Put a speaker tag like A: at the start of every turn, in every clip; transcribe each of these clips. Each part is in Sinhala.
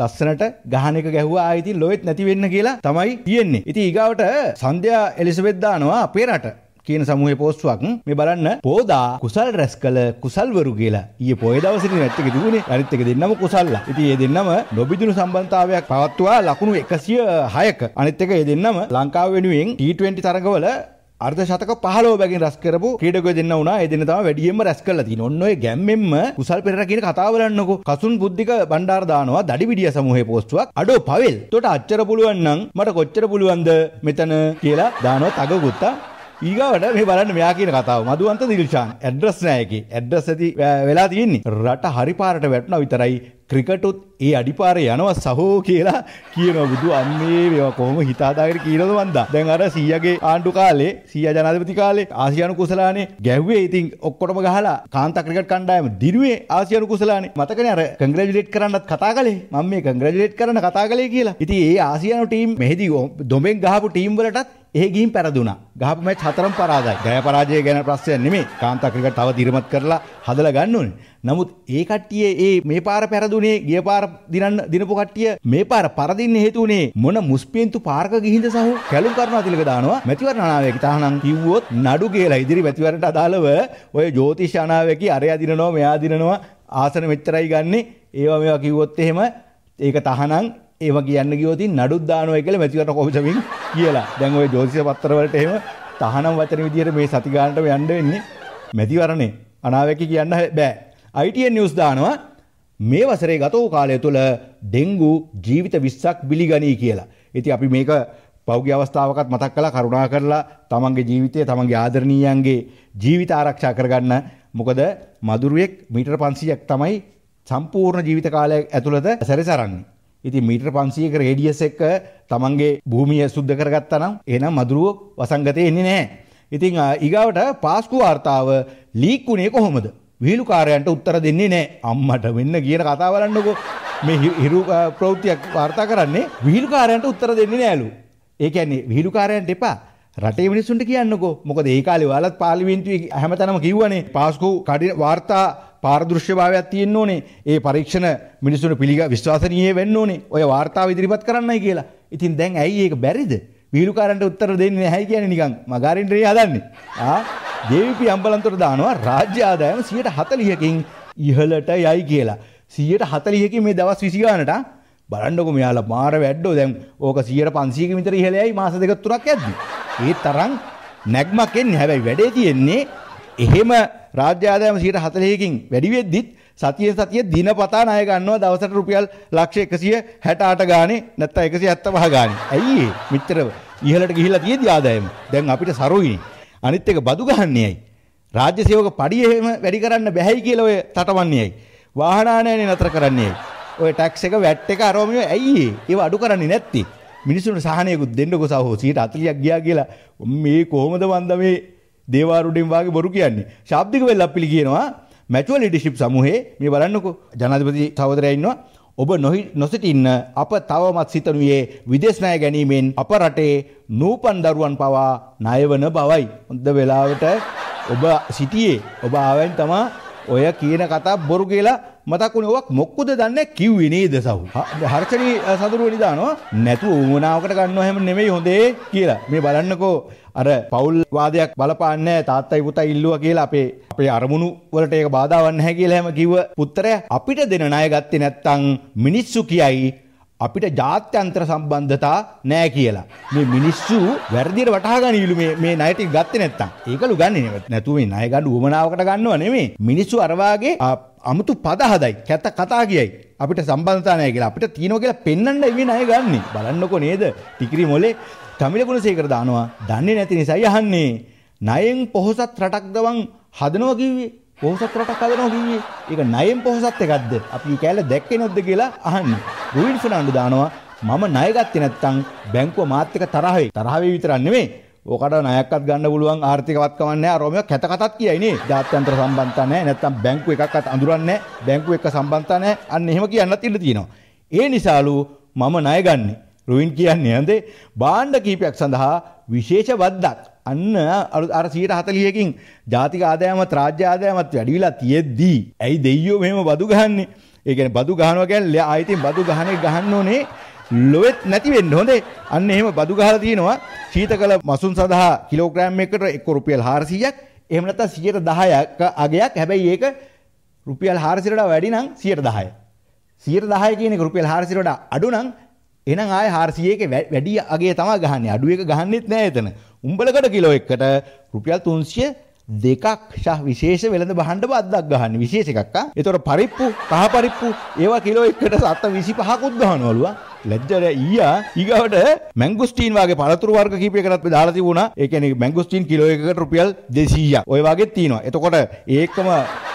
A: ලස්සනට ගහන එක ගැහුවා ආයිති ලොවෙත් නැති වෙන්න කියලා තමයි තියෙන්නේ. ඉතින් ඊගාවට සන්ධ්‍යා එලිසබෙත් දානවා අපේ රට කියන සමූහ පෝස්ටුවක් මේ බලන්න පෝදා කුසල් රැස් කළ කුසල්වරු කියලා ඊයේ පොය දවසේ නැට්ටක තිබුණේ අනිත් එක දෙන්නම කුසල්ලා. ඉතින් මේ දෙන්නම නොබිදුණු සම්බන්ධතාවයක් පවත්වා ලකුණු 106ක අනිත් එක මේ දෙන්නම ලංකාව වෙනුවෙන් T20 තරගවල අර්ධ ශතක පහලෝ බැගින් රැස් කරපු ක්‍රීඩකයෝ දෙන්න වුණා. ඒ දෙන්න තමයි වැඩියෙන්ම රැස් කරලා තියෙන්නේ. ඔන්න ඔය ගැම්මෙන්ම කුසල් පෙරේරා කියන කතාව බලන්නකෝ. කසුන් බුද්ධික බණ්ඩාර දානවා දඩිවිඩිය ಸಮೂහයේ පෝස්ටුවක්. අඩෝ පවෙල්. එතකොට අච්චර පුළුවන් නම් මට කොච්චර පුළුවන්ද මෙතන කියලා දානවා තග ගුත්තා. ඊගවට මේ බලන්න මෙයා කියන කතාව මදුවන්ත දිල්ෂාන් ඇඩ්‍රස් නෑ එකේ ඇඩ්‍රස් ඇති වෙලා තියෙන්නේ රට හරිපාරට වැටුණා විතරයි ක්‍රිකටුත් ඒ අඩිපාරේ යනවා සහෝ කියලා කියනවා බුදු අම්මේ මේවා කොහොම හිතාදාගෙන කියනවද මන්දා දැන් අර සීයාගේ ආණ්ඩු කාලේ සීයා ජනාධිපති කාලේ ආසියානු කුසලානේ ගැහුවේ ඉතින් ඔක්කොටම ගහලා කාන්තා ක්‍රිකට් කණ්ඩායම දිරුවේ ආසියානු කුසලානේ මතකනේ අර කංග්‍රැජුලේට් කරන්නත් කතා කළේ මම මේ කංග්‍රැජුලේට් කරන්න කතා කළේ කියලා ඉතින් ඒ ආසියානු ටීම් මෙහෙදි දොමෙන් ගහපු ටීම් වලටත් එහෙ ගිහින් පැරදුනා. ගහපු මැච් හතරම පරාදයි. ජය පරාජය ගැන ප්‍රශ්නයක් නෙමෙයි. කාන්තා ක්‍රිකට් තව දිරමත් කරලා හදලා ගන්න ඕනේ. නමුත් ඒ කට්ටිය ඒ මේ පාර පැරදුනේ ගිය පාර දිනන්න දිනපු කට්ටිය මේ පාර පරදින්න හේතු උනේ මොන මුස්පින්තු පාරක ගිහින්ද සහෝ? කැලුම් කරනවා තිලක දානවා. මැතිවරණ අනාවැකි තහනම් කිව්වොත් නඩු කියලා ඉදිරි මැතිවරණට අදාළව ඔය ජ්‍යොතිෂ අනාවැකි අරයා දිනනවා මෙයා දිනනවා ආසන මෙච්චරයි ගන්නෙ. ඒවා මේවා කිව්වොත් එහෙම ඒක තහනම් ඒව කියන්න ගියොතින් නඩුත් දානවා කියලා මැතිවරණ කොමිසමින් කියලා. දැන් ওই ජෝතිෂ පත්‍රවලට එහෙම තහනම් වචන විදියට මේ සති ගානට යන්න වෙන්නේ මැතිවරණේ අනාවැකි කියන්න බෑ. ITN නිවුස් දානවා මේ වසරේ ගත වූ කාලය තුළ ඩෙංගු ජීවිත 20ක් බිලිගනී කියලා. ඉතින් අපි මේක පෞග්‍ය අවස්ථාවකත් මතක් කළා කරුණා කරලා තමන්ගේ ජීවිතය තමන්ගේ ආදරණීයන්ගේ ජීවිත ආරක්ෂා කරගන්න. මොකද මදුරුවෙක් මීටර 500ක් තමයි සම්පූර්ණ ජීවිත කාලය ඇතුළත සැරිසරන්නේ. ඉති මීටර් පන්සියක රේඩියස් එක්ක තමන්ගේ භූමිය සුද්ධ කරගත්තනම් එනම් මදුරුව වසංගතය එන්නේ නෑ. ඉතිං ඉගාවට පාස්කු වාර්තාව ලීක් වුණේ කොහොමද. වීලුකාරයන්ට උත්තර දෙන්නේ නෑ අම්මට වෙන්න කියන කතාවලන්නකො මේ හිරු ප්‍රෞතියක් වාර්තා කරන්නේ විහිලුකාරයන්ට උත්තර දෙන්නේ නෑලු. ඒකන්නේ විහිලුකාරයන්ට එපා රටේ මිනිසුන්ට කියන්නකෝ මොකද ඒ කාලේ ඔයාලත් පාර්ලිමේන්තුවේ හැමතැනම කිව්වනේ පාස්කු කඩ වාර්තා පාරදෘශ්‍යභාවයක් තියෙන්න ඕනේ. ඒ පරීක්ෂණ මිනිසුන්ට පිළිග විශ්වාසනීය වෙන්න ඕනේ. ඔය වාර්තාව ඉදිරිපත් කරන්නයි කියලා. ඉතින් දැන් ඇයි ඒක බැරිද? විහිළුකාරන්ට උත්තර දෙන්නේ නැහැ කියන්නේ නිකන් මගාරින්ඩේ හදන්නේ. ආ දේවිපි අම්බලන්තොට දානවා රාජ්‍ය ආදායම 140කින් ඉහළට යයි කියලා. 140කින් මේ දවස් 20 ගානට බලන්නකො මෙයාලා මාර වැඩෝ දැන් ඕක 150කින් විතර ඉහළ යයි මාස දෙක තුනක් ඇද්දි. ඒ තරම් නැග්මක් එන්නේ. හැබැයි වැඩේ තියෙන්නේ එහෙම රාජ්‍ය ආදායම 140කින් වැඩි වෙද්දිත් සතිය සතිය දිනපතා ණය ගන්නවා දවසට රුපියල් ලක්ෂ 168 ගානේ නැත්නම් 175 ගානේ. ඇයි මිත්‍ර ඉහළට ගිහිලා තියෙදි ආදායම. දැන් අපිට සරුයිනේ. අනිත් එක බදු ගහන්නේ ඇයි? රාජ්‍ය සේවක පඩිය එහෙම වැඩි කරන්න බැහැයි කියලා ඔය තටමන්නේ ඇයි? වාහනානයනේ නතර කරන්නේ ඇයි? ඔය ටැක්ස් එක වැට් එක අරවම ඇයි ඒව අඩු කරන්නේ නැත්තේ? මිනිසුන්ට සහනයකුත් දෙන්නකෝ සහෝ 140ක් ගියා කියලා මේ කොහොමද මන්ද මේ දේවාරුඩින් වගේ බොරු කියන්නේ. ශාබ්දික වෙල්ලප්පිලි කියනවා මැචුවල් ලීඩර්ෂිප් සමූහයේ මේ බලන්නකෝ ජනාධිපති සහෝදරයා ඉන්නවා. ඔබ නොසිටින්න අප තවමත් සිතනුයේ විදේශ ණය ගැනීමෙන් අප රටේ නූපන් දරුවන් පවා ණයවන බවයි. හොඳ වෙලාවට ඔබ සිටියේ ඔබ ආවෙන් තමයි ඔය කියන කතා බොරු කියලා මතක් වුණේ ඔවක් මොක්කුද දන්නේ කිව්වේ නේද සහෝ. හර්ෂණී සඳුරුව නිදානවා නැතුව වුණාවකට ගන්නව හැම නෙමෙයි හොඳේ කියලා. මේ බලන්නකෝ අර පෞල් වාදයක් බලපාන්නේ තාත්තයි පුතයි ඉල්ලුවා කියලා අපේ අපේ අරමුණු වලට ඒක බාධා වන්නේ නැහැ කියලා හැම කිව්ව පුත්‍රයා අපිට දෙන ණය ගත්තේ නැත්තම් මිනිස්සු කියයි අපිට ජාත්‍යන්තර සම්බන්ධතා නෑ කියලා. මේ මිනිස්සු වැරදිට වටහාගනීලු මේ මේ ණයට ගත්තේ නැත්තම්. ඒකලු ගන්නේ නෙවෙයි. නැතු මේ ණය ගන්න උවමනාවකට ගන්නව නෙමෙයි. මිනිස්සු අර වාගේ අමුතු පද හදයි. කැත කතා කියයි. අපිට සම්බන්ධතා නෑ කියලා. අපිට තියනවා කියලා පෙන්වන්නයි මේ ණය ගන්නෙ. බලන්නකෝ නේද? ටිකිරි මොලේ තමිල ගුණසේකර දානවා. දන්නේ නැති නිසායි අහන්නේ. ණයෙන් පොහොසත් රටක් දවන් හදනවා කිව්වේ පොහොසත් රටක් හදනවා කිව්වේ. ඒක ණයෙන් පොහොසත් එකක්ද? අපි කෑල්ල දැක්කේ නැද්ද කියලා අහන්නේ. රුවින් ෆර්නාන්ඩෝ දානවා මම ණය ගත්තේ නැත්තම් බැංකුව මාත් එක්ක තරහ වෙයි. තරහ වෙයි විතරක් නෙමෙයි. ඕකට ණයක්වත් ගන්න පුළුවන් ආර්ථිකවත් කමන්නේ නැහැ. රෝමියෝ කැත කතක් කියයි නේ. ජාත්‍යන්තර සම්බන්ධතා නැහැ. නැත්තම් බැංකුව එකක්වත් අඳුරන්නේ නැහැ. බැංකුව එක්ක සම්බන්ධතා නැහැ. අන්න එහෙම කියන්නත් ඉඩ තියෙනවා. ඒ නිසාලු මම ණය ගන්නේ. රුවින් කියන්නේ හන්දේ බාණ්ඩ කීපයක් සඳහා විශේෂ වද්දක් අන්න අර 140කින් ජාතික ආදායමත් රාජ්‍ය ආදායමත් වැඩි වෙලා තියෙද්දී ඇයි දෙයියෝ මෙහෙම බදු ගහන්නේ? ඒ කියන්නේ බදු ගහනවා කියන්නේ ආයෙත් බදු ගහන්නේ ගහන්න ඕනේ ලොවෙත් නැති වෙන්න හොඳේ. අන්න එහෙම බදු ගහලා තිනවා ශීතකල මසුන් සඳහා කිලෝග්‍රෑම් එකකට 1 රුපියල් 400ක් එහෙම නැත්නම් 110ක් අගයක්. හැබැයි ඒක රුපියල් 400ට වැඩි නම් 110යි. 110 කියන එක රුපියල් 400ට අඩු නම් එහෙනම් ආයේ 400ක වැඩි අගේ තමයි ගහන්නේ. අඩු එක ගහන්නෙත් නෑ එතන. උඹලකට කිලෝ එකකට රුපියල් 300 දෙකක් ෂා විශේෂ වෙළඳ බහන්න බද්දක් ගහන්නේ. විශේෂ එකක් ආ. ඒතකොට පරිප්පු, කහ පරිප්පු ඒවා කිලෝ එකකට 725කුත් ගහනවලුවා. ලැජ්ජර ඊයා ඊගවට මැංගුස්ටීන් වගේ පළතුරු වර්ග කීපයකටත් දාලා තිබුණා. ඒ කියන්නේ මැංගුස්ටීන් කිලෝ එකකට රුපියල් 200ක්. ඔය වගේ තියෙනවා. එතකොට ඒකම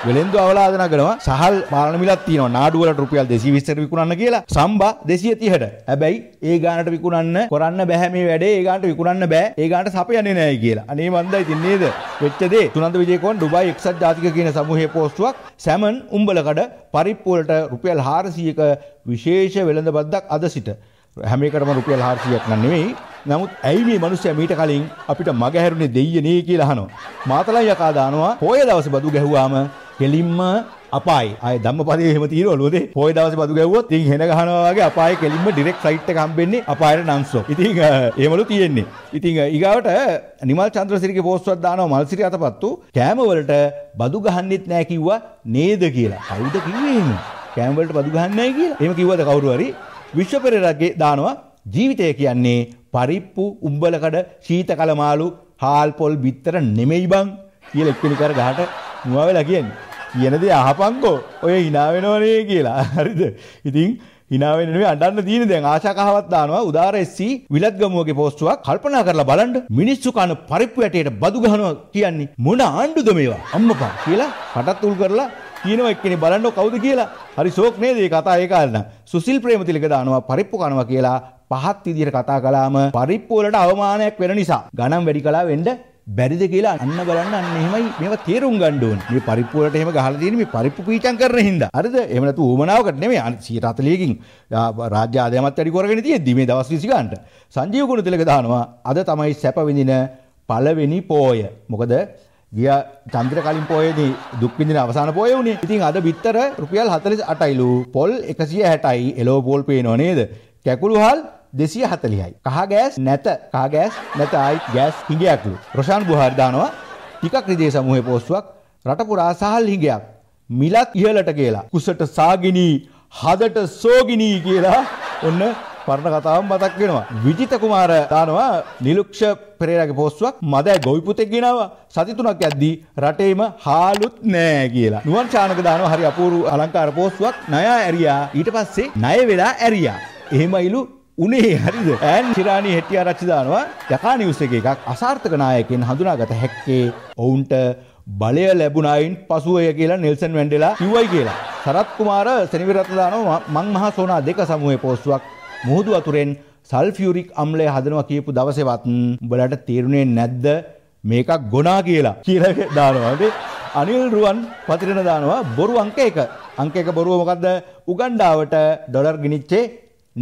A: වෙලෙන්දු අවලාදනා කරනවා. සහල් පාලන මිලක් තියෙනවා. නාඩු වලට රුපියල් 220ට විකුණන්න කියලා. සම්බා 230ට. හැබැයි ඒ ගානට විකුණන්න කරන්න බෑ මේ වැඩේ. ඒ ගානට විකුණන්න බෑ. ඒ ගානට සපයන්නේ නෑ කියලා. අනේ මන්දා ඉතින් නේද? වෙච්ච දේ. සුනන්ද විජේකෝන් ඩුබායි එක්සත් ජාතික කියන සමූහයේ පෝස්ටුවක් සැමන් උඹලකඩ පරිප්පුවලට රුපියල් 400ක විශේෂ වෙළඳබද්දක් අද සිට හැමිකටම රුපියල් 400ක් නන් නෙවෙයි. නමුත් ඇයි මේ මිනිස්සයා මීට කලින් අපිට මගහැරුණේ දෙයියනේ නේ කියලා අහනවා. මාතලන් යකා දානවා පොය දවසේ බදු ගැහුවාම කෙලින්ම අපායි. අය ධම්මපදයේ එහෙම තියෙනවලුද? පොය දවසේ බදු ගැව්වොත් ඉතින් හෙන ගහනවා වගේ අපායේ කෙලින්ම ඩිරෙක්ට් සයිට් එක හම්බෙන්නේ අපායට නන්ස්ටොප්. ඉතින් එහෙමලු තියෙන්නේ. ඉතින් ඊගාවට නිමල් චන්ද්‍රසිරිගේ පෝස්ට්ුවක් දානවා මල්සිරි අතපත්තු කෑම වලට බදු ගහන්නෙත් නෑ කිව්වා නේද කියලා. කවුද කිව්වේ එහෙම? කෑම වලට බදු ගහන්නේ නැහැ කියලා. එහෙම කිව්වද කවුරු හරි? විශ්ව පෙරේරාගේ දානවා ජීවිතය කියන්නේ පරිප්පු උම්බලකඩ ශීත කලමාලු හාල් පොල් බිත්තර නෙමෙයි බං කියලා එක්කෙනෙක් අර ගහට මුවා වෙලා කියන්නේ. කියන දේ අහපන්කෝ. ඔය hina වෙනවනේ කියලා. හරිද? ඉතින් hina වෙන්න නෙමෙයි අඬන්න තියෙන දැන් ආශා කහවත් දානවා. උදාර SC විලත් ගමුවගේ පෝස්ටුවක් කල්පනා කරලා බලන්න. මිනිස්සු කන පරිප්පු ඇටයට බදු ගහනවා කියන්නේ මොන ආණ්ඩුද මේවා? අම්මපා කියලා කටත් උල් කරලා කියනවා එක්කෙනෙක් බලන්න කවුද කියලා. හරි ෂෝක් නේද මේ කතා ඒ කාලේ සුසිල් ප්‍රේමතිලක දානවා පරිප්පු කනවා කියලා පහත් විදියට කතා කළාම පරිප්පු වලට අවමානයක් වෙන නිසා ගණන් වැඩි කළා වෙන්න බැරිද කියලා අන්න බලන්න අන්න එහෙමයි මේව තේරුම් ගන්න ඕනේ. මේ පරිප්පු වලට එහෙම ගහලා තියෙන්නේ මේ පරිප්පු පීචම් කරන හින්දා. හරිද? එහෙම නැතු උවමනාවකට නෙමෙයි 140කින් රාජ්‍ය ආදායමත් වැඩි කරගෙන තියෙද්දි මේ දවස් 20 ගන්නට. සංජීව ගුණතිලක දානවා අද තමයි සැප විඳින පළවෙනි පෝය. මොකද ගිය චන්ද්‍ර කලින් පොයේදී දුක් විඳින අවසාන පොය වුණේ. ඉතින් අද බිත්තර රුපියල් 48යිලු. පොල් 160යි. එලෝ පොල් පේනව නේද? කැකුළු හල් 240යි. කහ ගෑස් නැත. කහ ගෑස් නැත. ආයි ගෑස් හිඟයක්ලු. රොෂාන් බුහාර් දානවා ටිකක් රිදේ සමූහයේ පෝස්ටුවක් රට පුරා සහල් හිඟයක්. මිලක් ඉහළට කියලා. කුසට සාගිනී, හදට සෝගිනී කියලා ඔන්න පරණ කතාවම මතක් වෙනවා විජිත කුමාර දානවා නිලුක්ෂ පෙරේරාගේ පෝස්ටුවක් මදෑ ගොවිපුතෙක් ගෙනාවා සති තුනක් යද්දී රටේම හාලුත් නෑ කියලා නුවන් චානක දානවා හරි අපූරු අලංකාර පෝස්ටුවක් ණය ඇරියා ඊට පස්සේ ණය වෙලා ඇරියා එහෙමයිලු උනේ හරිද ඇන් චිරාණී හෙට්ටිය ආරච්චි දානවා යකා නිවුස් එක එකක් අසාර්ථක නායකයන් හඳුනාගත හැක්කේ ඔවුන්ට බලය ලැබුණයින් පසුවය කියලා නෙල්සන් වැන්ඩෙලා කිව්වයි කියලා සරත් කුමාර සෙනවිරත්න දානවා මං මහා සෝනා දෙක සමූහයේ පෝස්ටුවක් මුහුදු වතුරෙන් සල්ෆියුරික් අම්ලය හදනවා කියපු දවසෙවත් උඹලට තේරුණේ නැද්ද මේකක් ගොනා කියලා කියලා දානවා. අනිල් රුවන් පතිරණ දානවා බොරු අංක එක. අංක එක බොරුව මොකද්ද? උගණ්ඩාවට ඩොලර් ගිනිච්චේ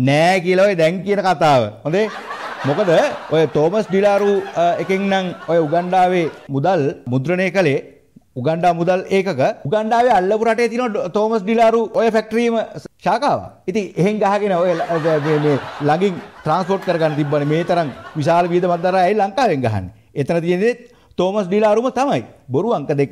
A: නෑ කියලා ඔය දැන් කියන කතාව. හොඳේ? මොකද ඔය තෝමස් ඩිලාරු එකෙන් නම් ඔය උගණ්ඩාවේ මුදල් මුද්‍රණය කළේ උගණ්ඩා මුදල් ඒකක උගණ්ඩාවේ අල්ලපු රටේ තියෙන තෝමස් ඩිලාරු ඔය ෆැක්ටරියම ශාකාව. ඉතින් එහෙන් ගහගෙන ඔය මේ ළඟින් ට්‍රාන්ස්පෝට් කරගන්න තිබ්බනේ මේ තරම් විශාල වියදමක් දරලා ඇයි ලංකාවෙන් ගහන්නේ. එතන තියෙන්නේ තෝමස් ඩීලාරුම තමයි. බොරු අංක දෙක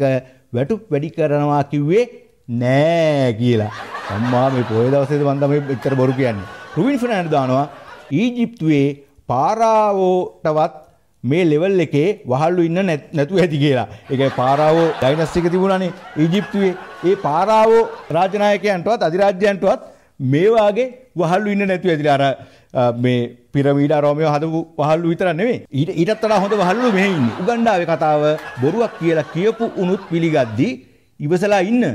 A: වැටුප් වැඩි කරනවා කිව්වේ නෑ කියලා. අම්මා මේ පොය දවසේද මම තමයි එච්චර බොරු කියන්නේ. රුවින් ෆර්නෑන්ඩෝ දානවා ඊජිප්තුවේ පාරාවෝටවත් මේ ලෙවල් එකේ වහල්ලු ඉන්න නැතුව ඇති කියලා. ඒක පාරාවෝ ඩයිනස්ටික තිබුණානේ ඊජිප්තුවේ. ඒ පාරාවෝ රාජනායකයන්ටවත් අධිරාජ්‍යයන්ටවත් මේ වාගේ වහල්ලු ඉන්න නැතුව ඇතිලා අර මේ පිරමීඩ රෝමය හදපු වහල්ලු විතර නෙමෙයි. ඊට ඊටත් වඩා හොඳ වහල්ලු මෙහි ඉන්නේ. උගන්ඩාවේ කතාව බොරුවක් කියලා කියපු උනුත් පිළිගද්දී ඉවසලා ඉන්න.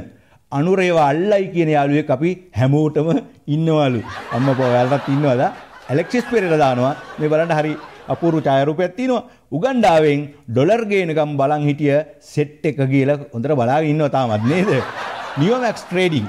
A: අනුරේවා අල්ලයි කියන යාළුවෙක් අපි හැමෝටම ඉන්නවලු. අම්ම පොයාලටත් ඉන්නවද? ඇලෙක්සිස් පෙරේරා දානවා. මේ බලන්න හරි අපූරු ඡායරූපයක් තියෙනවා. උගන්ඩාවෙන් ඩොලර් ගේනකම් බලන් හිටිය සෙට් එක කියලා හොඳට බලාගෙන ඉන්නවා තාමත් නේද? Neomax trading.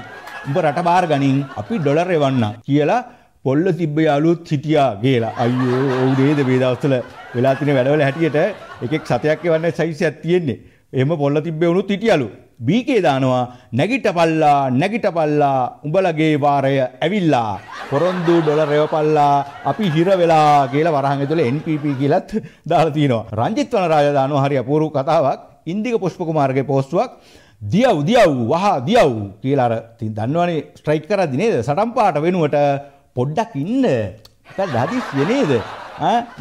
A: උඹ රට බාර ගනින් අපි ඩොලර් එවන්න කියලා පොල්ල තිබ්බ යාළුවොත් හිටියා කියලා. අයියෝ ඔව් නේද මේ දවස්වල වෙලා තියෙන වැඩවල හැටියට එකෙක් සතයක් එවන්න සයිසයක් තියෙන්නේ. එහෙම පොල්ල තිබ්බේ වුණොත් හිටියලු. බීකේ දානවා නැගිටපල්ලා නැගිටපල්ලා උඹලගේ වාරය ඇවිල්ලා පොරොන්දු ඩොලර් රෙවපල්ලා අපි හිර වෙලා කියලා වරහන් ඇතුලේ NPP කියලත් දාලා තිනවා රංජිත් වනරාජ දානවා හරි අපූර්ව කතාවක් ඉන්දික පුෂ්ප කුමාරගේ පෝස්ටුවක් දියව් දියව් වහ දියව් කියලා අර දන්නවනේ ස්ට්‍රයික් කරද්දි නේද සටන් පාට වෙනුවට පොඩ්ඩක් ඉන්න. හැබැයි හදිස්සිය නේද?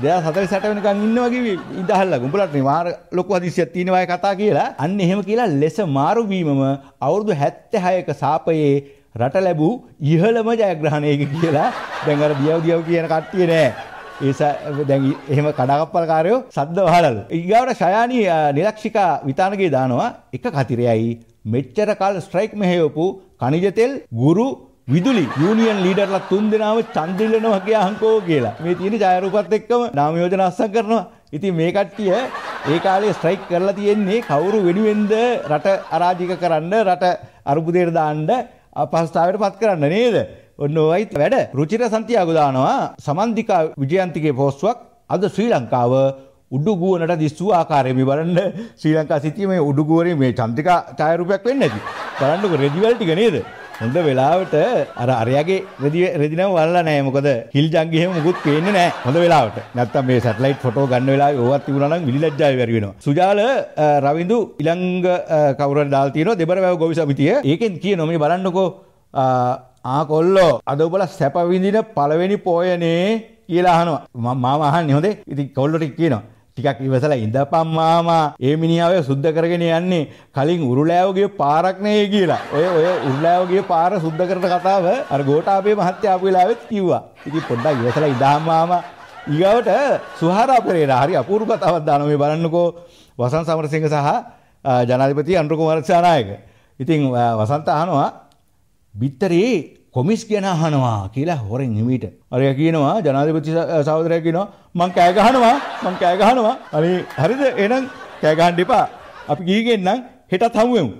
A: දෙයා සතර සැටවනිකන් ඉන්නවගේ ඉදහල්ල ගුඹලට මාර ලොකු හදිසියක් තියෙනවාය කතා කියලා අන්න එහෙම කියලා ලෙස මාරුවීමම අවුරුදු 76ක සාපයේ රට ලැබූ ඉහළම ජයග්‍රහණයක කියලා දැන් අර දියව දියව කියන කට්ටිය නෑ ඒ දැන් එහෙම කඩාගප්පල් කාරයෝ සද්ද වහලලු. ඊගාවට ශයානී නිරක්ෂිකා විතානගේ දානවා එක කතිරයයි මෙච්චර කල් ස්ට්‍රයික් මෙහෙයවපු කනිජ තෙල් ගුරු විදුලි යුනියන් ලීඩර්ලා තුන් දෙනාව චන්දිල්ලනවා කියලා අහංකෝ කියලා. මේ තියෙන ජයරූපත් එක්කම නාම යෝජනා අස්සම් කරනවා. ඉතින් මේ කට්ටිය ඒ කාලේ ස්ට්‍රයික් කරලා තියෙන්නේ කවුරු වෙනුවෙන්ද රට අරාජික කරන්න රට අරුබුදයට දාන්න අපහසුතාවයට පත් කරන්න නේද? ඔන්න ඔයයි වැඩ. රුචිර සන්තියාගෝ දානවා සමන්තිකා විජයන්තිගේ පෝස්ටුවක් අද ශ්‍රී ලංකාව උඩුගුවනට දිස්සූ ආකාරයම බලන්න ශ්‍රී ලංකා සිතිය මේ උඩුගුවරේ මේ චන්තිකා ඡායරූපයක් වෙන්නේ නැති. බලන්නකො රෙජිවල් ටික නේද? හොඳ වෙලාවට අර අරයාගේ රෙදි රෙදිනම් වල්ලා නැහැ මොකද හිල් ජංගි එහෙම මුකුත් පේන්නේ නැහැ හොඳ වෙලාවට නැත්තම් මේ සැටලයිට් ෆොටෝ ගන්න වෙලාවේ ඕවත් තිබුණා නම් විලිලැජ්ජාවේ බැරි වෙනවා සුජාල රවින්දු ඊළඟ කවුරුහරි දාලා තියෙනවා දෙබරවැව ගොවි සමිතිය ඒකෙන් කියනවා මේ බලන්නකෝ ආ කොල්ලෝ අද ඔබලා සැප විඳින පළවෙනි පෝයනේ කියලා අහනවා මම අහන්නේ හොඳේ ඉතින් කොල්ලෝ ටික කියනවා ටිකක් ඉවසලා ඉඳපම් මාමා ඒ මිනිහාව සුද්ධ කරගෙන යන්නේ කලින් උරුලෑවගේ පාරක් නෙවෙයි කියලා. ඔය ඔය උරුලෑවගේ පාර සුද්ධ කරන කතාව අර ගෝඨාභය මහත්තයා ආපු වෙලාවෙත් කිව්වා. ඉතින් පොඩ්ඩක් ඉවසලා ඉඳහම් මාමා. ඊගවට සුහාරා පෙරේරා හරි අපූර්ව කතාවක් දානවා මේ බලන්නකෝ වසන්ත සමරසිංහ සහ ජනාධිපති අනුර කුමාරසානායක. ඉතින් වසන්ත අහනවා බිත්තරේ කොමිස් ගැන අහනවා කියලා හොරෙන් හිමීට. අරය කියනවා ජනාධිපති සහෝදරය කියනවා මං කෑ ගහනවා මං කෑ ගහනවා. අනේ හරිද? එහෙනම් කෑ ගහන්න එපා. අපි ගිහින් හෙටත් හමුවෙමු.